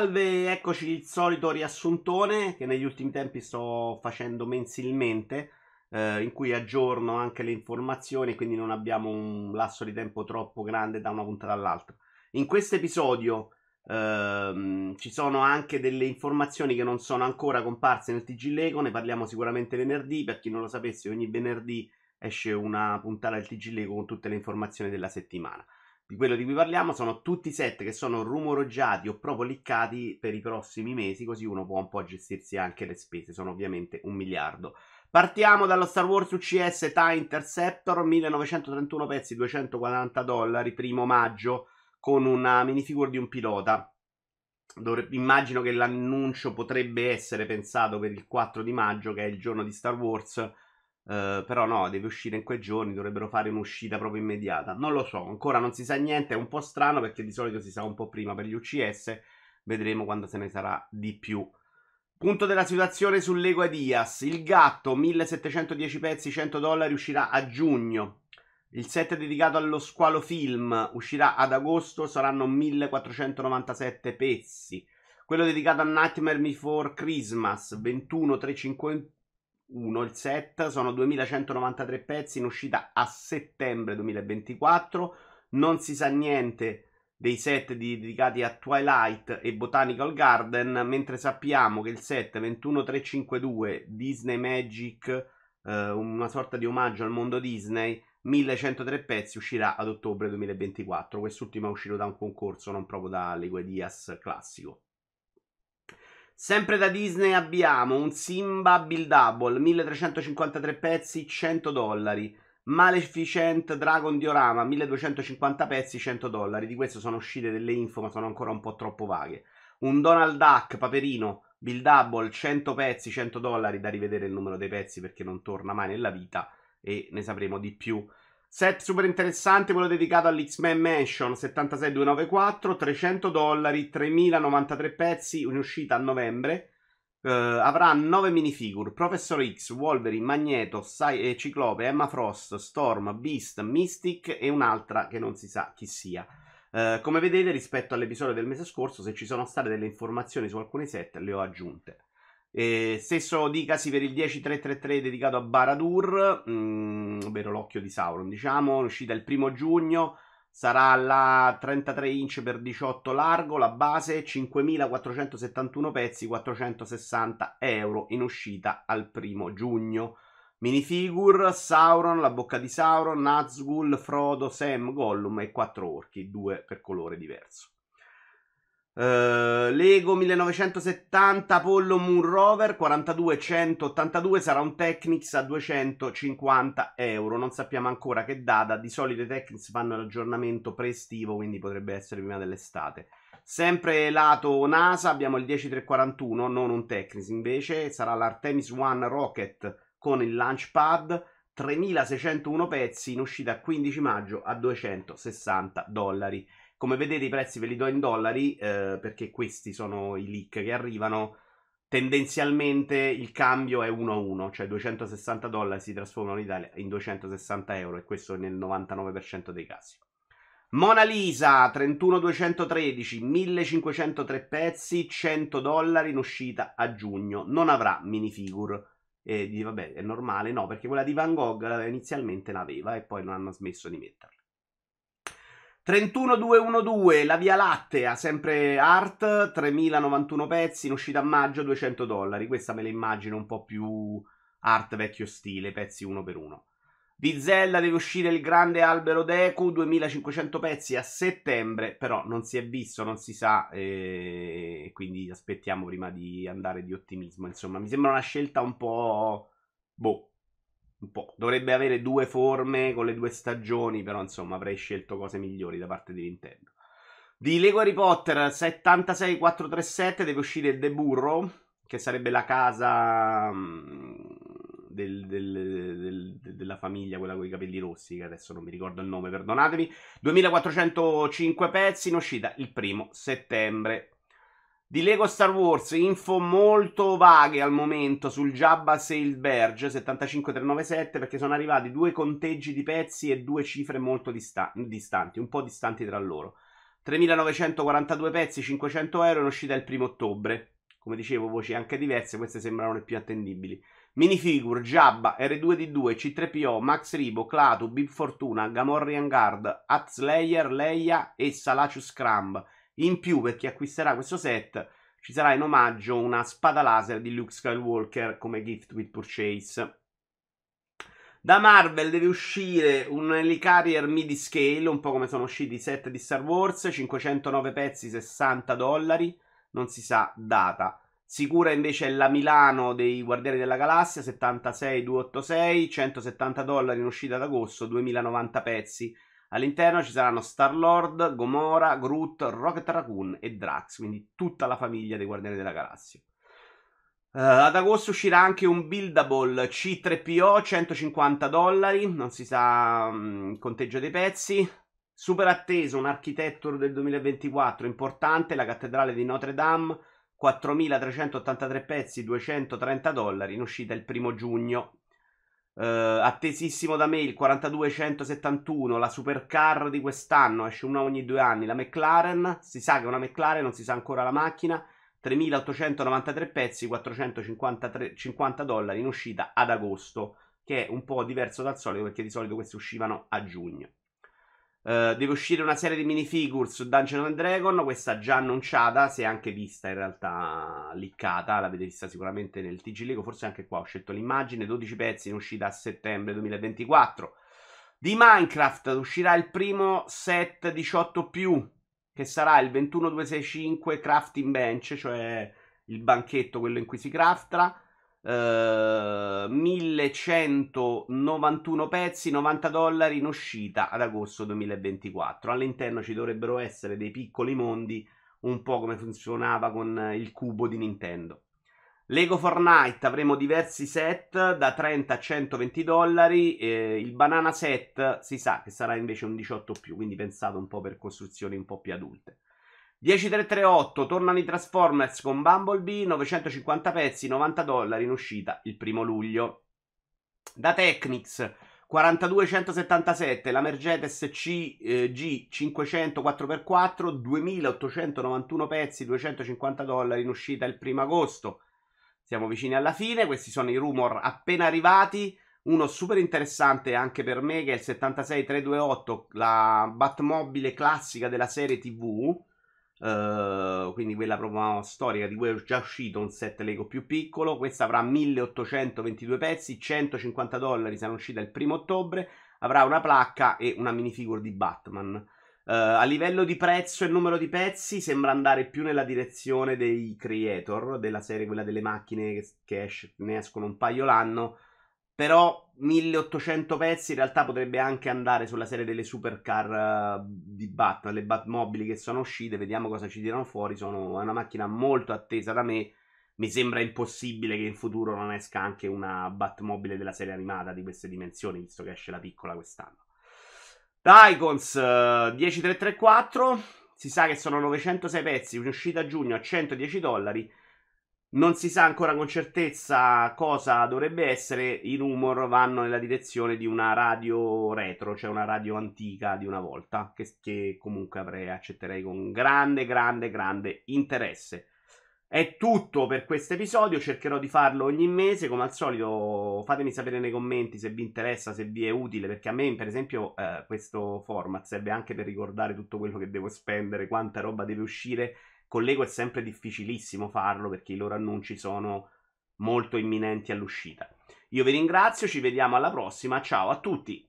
salve, eccoci il solito riassuntone che negli ultimi tempi sto facendo mensilmente, eh, in cui aggiorno anche le informazioni, quindi non abbiamo un lasso di tempo troppo grande da una puntata all'altra. In questo episodio ehm, ci sono anche delle informazioni che non sono ancora comparse nel TG Lego, ne parliamo sicuramente venerdì, per chi non lo sapesse ogni venerdì esce una puntata del TG Lego con tutte le informazioni della settimana di quello di cui parliamo sono tutti i set che sono rumoreggiati o proprio liccati per i prossimi mesi, così uno può un po' gestirsi anche le spese, sono ovviamente un miliardo. Partiamo dallo Star Wars UCS TIE Interceptor, 1931 pezzi, 240 dollari, primo maggio, con una minifigura di un pilota. Dovre- immagino che l'annuncio potrebbe essere pensato per il 4 di maggio, che è il giorno di Star Wars, Ehm, però no, deve uscire in quei giorni, dovrebbero fare un'uscita proprio immediata. Non lo so, ancora non si sa niente, è un po' strano perché di solito si sa un po' prima per gli UCS, vedremo quando se ne sarà di più. Punto della situazione sull'Ego Adias, il gatto 1710 pezzi, 100 dollari uscirà a giugno. Il set dedicato allo squalo film uscirà ad agosto, saranno 1497 pezzi. Quello dedicato a Nightmare Before Christmas 21 1, il set, sono 2193 pezzi in uscita a settembre 2024, non si sa niente dei set dedicati a Twilight e Botanical Garden, mentre sappiamo che il set 21352 Disney Magic, eh, una sorta di omaggio al mondo Disney, 1103 pezzi uscirà ad ottobre 2024. Quest'ultimo è uscito da un concorso, non proprio da Lego Leguedias classico. Sempre da Disney abbiamo un Simba Buildable, 1353 pezzi, 100 dollari. Maleficent Dragon Diorama, 1250 pezzi, 100 dollari. Di questo sono uscite delle info, ma sono ancora un po' troppo vaghe. Un Donald Duck Paperino Buildable, 100 pezzi, 100 dollari. Da rivedere il numero dei pezzi perché non torna mai nella vita e ne sapremo di più Set super interessante, quello dedicato all'X-Men Mansion 76294, 300 dollari, 3093 pezzi, un'uscita a novembre. Uh, avrà 9 minifigure: Professor X, Wolverine, Magneto, Cy- eh, Ciclope, Emma Frost, Storm, Beast, Mystic e un'altra che non si sa chi sia. Uh, come vedete, rispetto all'episodio del mese scorso, se ci sono state delle informazioni su alcuni set, le ho aggiunte. Eh, stesso dicasi per il 10333 dedicato a Baradur, mm, ovvero l'occhio di Sauron, diciamo, uscita il primo giugno. Sarà la 33 inch per 18 largo, la base 5.471 pezzi, 460 euro in uscita al primo giugno. Minifigure, Sauron, la bocca di Sauron, Nazgul, Frodo, Sam, Gollum e quattro orchi, due per colore diverso. Uh, Lego 1970 Apollo Moon Rover 42-182 sarà un Technics a 250 euro. Non sappiamo ancora che data. Di solito i Technics fanno l'aggiornamento pre-estivo, quindi potrebbe essere prima dell'estate. Sempre lato NASA abbiamo il 10341, non un Technics invece. Sarà l'Artemis One Rocket con il Launchpad. 3601 pezzi in uscita 15 maggio a 260 dollari. Come vedete i prezzi ve li do in dollari eh, perché questi sono i leak che arrivano. Tendenzialmente il cambio è 1 a 1, cioè 260 dollari si trasformano in Italia in 260 euro e questo nel 99% dei casi. Mona Lisa 31213, 1503 pezzi, 100 dollari in uscita a giugno. Non avrà minifigure. E eh, vabbè, è normale, no, perché quella di Van Gogh eh, inizialmente l'aveva e poi non hanno smesso di metterla. 31212, la Via Lattea, sempre art, 3091 pezzi, in uscita a maggio, 200 dollari. Questa me la immagino un po' più art vecchio stile, pezzi uno per uno. Di Zella deve uscire il grande albero Deku, 2500 pezzi a settembre, però non si è visto, non si sa, e quindi aspettiamo prima di andare di ottimismo. Insomma, mi sembra una scelta un po'... boh, un po'. Dovrebbe avere due forme con le due stagioni, però insomma avrei scelto cose migliori da parte di Nintendo. Di Lego Harry Potter 76437 deve uscire The Burro, che sarebbe la casa mm, del, del, del, della famiglia, quella con i capelli rossi, che adesso non mi ricordo il nome, perdonatemi. 2405 pezzi in uscita il primo settembre. Di Lego Star Wars, info molto vaghe al momento sul Jabba Sail Berge 75397 perché sono arrivati due conteggi di pezzi e due cifre molto dista- distanti, un po' distanti tra loro. 3942 pezzi, 500 euro in uscita il primo ottobre. Come dicevo, voci anche diverse, queste sembrano le più attendibili. Minifigure, Jabba, R2D2, C3PO, Max Ribo, Clatu, Bib Fortuna, Gamorrean Guard, Azlayer, Leia e Salacious Crumb. In più, per chi acquisterà questo set, ci sarà in omaggio una spada laser di Luke Skywalker come gift with purchase. Da Marvel deve uscire un Helicarrier midi scale, un po' come sono usciti i set di Star Wars, 509 pezzi, 60 dollari, non si sa data. Sicura invece è la Milano dei Guardiani della Galassia, 76286, 170 dollari in uscita d'agosto, 2090 pezzi. All'interno ci saranno Star-Lord, Gomora, Groot, Rocket Raccoon e Drax, quindi tutta la famiglia dei Guardiani della Galassia. Uh, ad agosto uscirà anche un buildable C3PO 150 dollari, non si sa il mm, conteggio dei pezzi. Super atteso un architetto del 2024 importante, la cattedrale di Notre Dame, 4.383 pezzi, 230 dollari, in uscita il primo giugno. Uh, attesissimo da me il 42171, la supercar di quest'anno, esce una ogni due anni, la McLaren, si sa che è una McLaren, non si sa ancora la macchina, 3893 pezzi, 450 dollari in uscita ad agosto, che è un po' diverso dal solito perché di solito questi uscivano a giugno. Eh, deve uscire una serie di minifigure su Dungeon and Dragon. Questa già annunciata, si è anche vista in realtà liccata. L'avete vista sicuramente nel TG Lego, forse anche qua ho scelto l'immagine. 12 pezzi in uscita a settembre 2024. Di Minecraft uscirà il primo set 18 che sarà il 21265 Crafting Bench, cioè il banchetto, quello in cui si crafta. 1191 eh, pezzi, 90 dollari in uscita ad agosto 2024. All'interno ci dovrebbero essere dei piccoli mondi, un po' come funzionava con il cubo di Nintendo. Lego Fortnite avremo diversi set da 30 a 120 dollari. Eh, il banana set si sa che sarà invece un 18, quindi pensato un po' per costruzioni un po' più adulte. 10338 tornano i Transformers con Bumblebee 950 pezzi 90 dollari in uscita il primo luglio da Technics 42177 la Mercedes CG 500 4x4 2891 pezzi 250 dollari in uscita il primo agosto siamo vicini alla fine questi sono i rumor appena arrivati uno super interessante anche per me che è il 76328 la Batmobile classica della serie TV Uh, quindi quella proprio storica di cui è già uscito un set Lego più piccolo. Questa avrà 1822 pezzi, 150 dollari sarà uscita il primo ottobre. Avrà una placca e una minifigure di Batman. Uh, a livello di prezzo e numero di pezzi sembra andare più nella direzione dei creator della serie, quella delle macchine che, che esce, ne escono un paio l'anno però 1800 pezzi in realtà potrebbe anche andare sulla serie delle supercar uh, di Batman, le Batmobili che sono uscite, vediamo cosa ci tirano fuori, sono, è una macchina molto attesa da me, mi sembra impossibile che in futuro non esca anche una Batmobile della serie animata di queste dimensioni, visto che esce la piccola quest'anno. Daikons uh, 10334, si sa che sono 906 pezzi, un'uscita a giugno a 110 dollari, non si sa ancora con certezza cosa dovrebbe essere, i rumor vanno nella direzione di una radio retro, cioè una radio antica di una volta, che, che comunque avrei, accetterei con grande, grande, grande interesse. È tutto per questo episodio, cercherò di farlo ogni mese, come al solito fatemi sapere nei commenti se vi interessa, se vi è utile, perché a me per esempio eh, questo format serve anche per ricordare tutto quello che devo spendere, quanta roba deve uscire con l'Ego è sempre difficilissimo farlo perché i loro annunci sono molto imminenti all'uscita. Io vi ringrazio, ci vediamo alla prossima, ciao a tutti!